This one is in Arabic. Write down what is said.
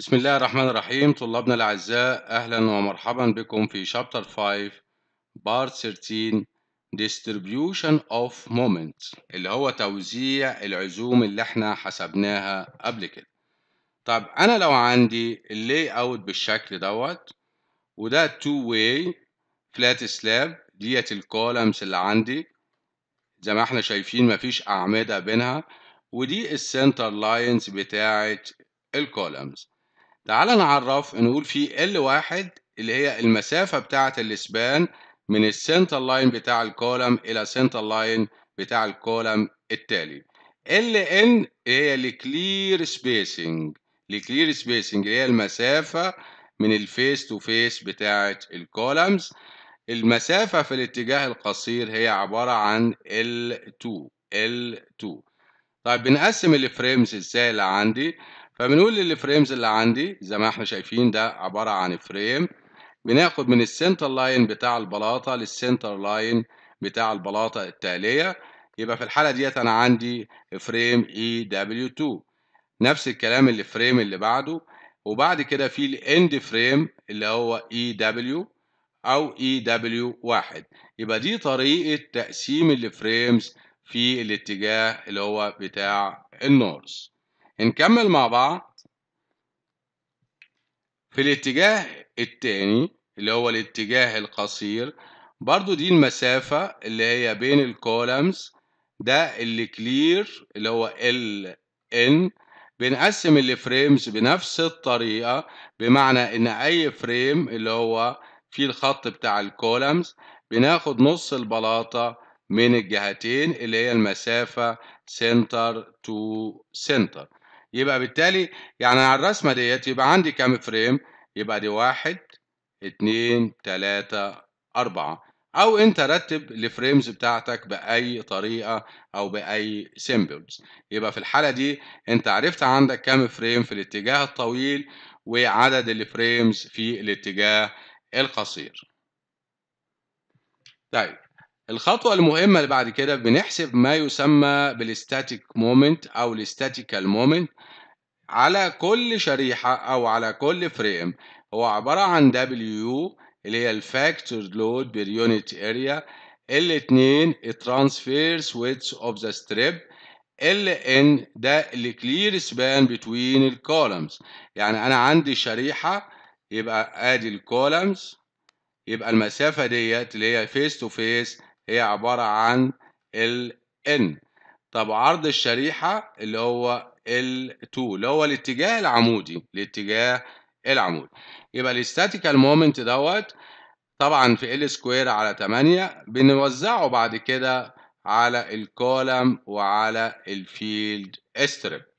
بسم الله الرحمن الرحيم طلابنا الأعزاء أهلا ومرحبا بكم في شابتر 5 بارت 13 distribution of moment اللي هو توزيع العزوم اللي احنا حسبناها قبل كده طب أنا لو عندي اللي أوت بالشكل دوت وده تو واي فلات سلاب ديت الكولمز اللي عندي زي ما احنا شايفين مفيش أعمدة بينها ودي السنتر لاينز بتاعة الكولمز تعال نعرف نقول في L1 اللي هي المسافة بتاعة السبان من السنتر لاين بتاع الكولم إلى سنتر لاين بتاع الكولم التالي. LN هي الكلير سبيسنج الكلير سبيسنج هي المسافة من الفيس تو فيس بتاعة الكولمز المسافة في الاتجاه القصير هي عبارة عن L2 L2 طيب بنقسم الفريمز ازاي اللي عندي؟ فبنقول للفريمز اللي عندي زي ما احنا شايفين ده عبارة عن فريم بناخد من السنتر لاين بتاع البلاطة للسنتر لاين بتاع البلاطة التالية يبقى في الحالة ديت أنا عندي فريم اي دبليو 2 نفس الكلام اللي فريم اللي بعده وبعد كده في الاند فريم اللي هو اي e دبليو أو اي دبليو 1 يبقى دي طريقة تقسيم الفريمز في الاتجاه اللي هو بتاع النورث نكمل مع بعض في الاتجاه التاني اللي هو الاتجاه القصير برضو دي المسافة اللي هي بين الكولمز ده اللي كلير اللي هو ال ان بنقسم الفريمز بنفس الطريقة بمعنى ان اي فريم اللي هو في الخط بتاع الكولمز بناخد نص البلاطة من الجهتين اللي هي المسافة سنتر تو سنتر يبقى بالتالي يعني على الرسمة ديت يبقى عندي كام فريم يبقى دي واحد اتنين تلاتة أربعة أو أنت رتب الفريمز بتاعتك بأي طريقة أو بأي سيمبلز يبقى في الحالة دي أنت عرفت عندك كام فريم في الاتجاه الطويل وعدد الفريمز في الاتجاه القصير طيب الخطوة المهمة اللي بعد كده بنحسب ما يسمى بالستاتيك مومنت أو الاستاتيكال مومنت على كل شريحة أو على كل فريم هو عبارة عن W اللي هي الفاكتور لود بير يونت اريا ال2 الترانسفيرس ويتس اوف ذا ستريب ln ده الكلير سبان بتوين الكولمز يعني انا عندي شريحه يبقى ادي الكولمز يبقى المسافه ديت اللي هي فيس تو فيس هي عبارة عن ال N طب عرض الشريحة اللي هو L2 اللي هو الاتجاه العمودي الاتجاه العمودي يبقى الاستاتيكال مومنت دوت طبعا في ال سكوير على 8 بنوزعه بعد كده على الكولم وعلى الفيلد استريب